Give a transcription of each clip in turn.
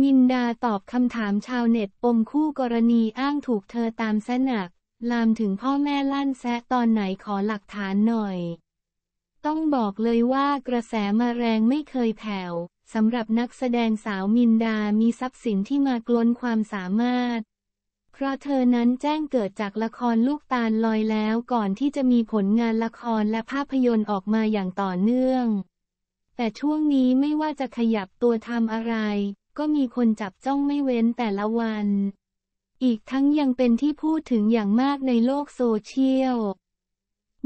มินดาตอบคำถามชาวเน็ตปมคู่กรณีอ้างถูกเธอตามแสนัก ลามถึงพ่อแม่ลั่นแซะตอนไหนขอหลักฐานหน่อย ต้องบอกเลยว่ากระแสมาแรงไม่เคยแผ่วสำหรับนักแสดงสาวมินดามีทรัพย์สินที่มากล้นความสามารถ เพราะเธอนั้นแจ้งเกิดจากละครลูกตาลลอยแล้วก่อนที่จะมีผลงานละครและภาพยนตร์ออกมาอย่างต่อเนื่อง แต่ช่วงนี้ไม่ว่าจะขยับตัวทำอะไรก็มีคนจับจ้องไม่เว้นแต่ละวัน อีกทั้งยังเป็นที่พูดถึงอย่างมากในโลกโซเชียล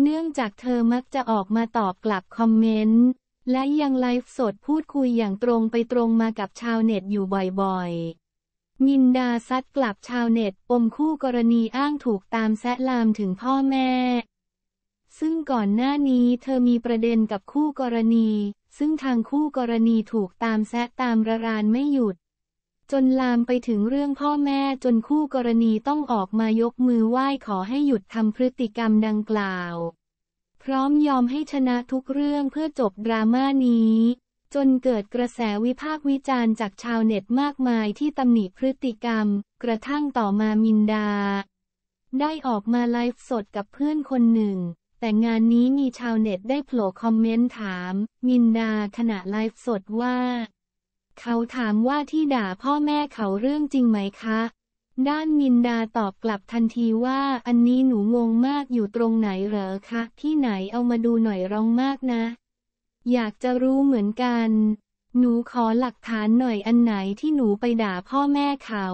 เนื่องจากเธอมักจะออกมาตอบกลับคอมเมนต์ และยังไลฟ์สดพูดคุยอย่างตรงไปตรงมากับชาวเน็ตอยู่บ่อยๆ มินดาซัดกลับชาวเน็ตปมคู่กรณีอ้างถูกตามแซะลามถึงพ่อแม่ซึ่งก่อนหน้านี้เธอมีประเด็นกับคู่กรณี ซึ่งทางคู่กรณีถูกตามแซะตามระรานไม่หยุด จนลามไปถึงเรื่องพ่อแม่จนคู่กรณีต้องออกมายกมือไหว้ขอให้หยุดทำพฤติกรรมดังกล่าว พร้อมยอมให้ชนะทุกเรื่องเพื่อจบดราม่านี้ จนเกิดกระแสวิพากษ์วิจารณ์จากชาวเน็ตมากมายที่ตำหนิพฤติกรรม กระทั่งต่อมามินดา ได้ออกมาไลฟ์สดกับเพื่อนคนหนึ่งแต่งานนี้มีชาวเน็ตได้โผล่คอมเมนต์ถาม มินดาขณะไลฟ์สดว่า เขาถามว่าที่ด่าพ่อแม่เขาเรื่องจริงไหมคะ ด้านมินดาตอบกลับทันทีว่าอันนี้หนูงงมากอยู่ตรงไหนเหรอคะที่ไหนเอามาดูหน่อยร้องมากนะ อยากจะรู้เหมือนกัน หนูขอหลักฐานหน่อยอันไหนที่หนูไปด่าพ่อแม่เขา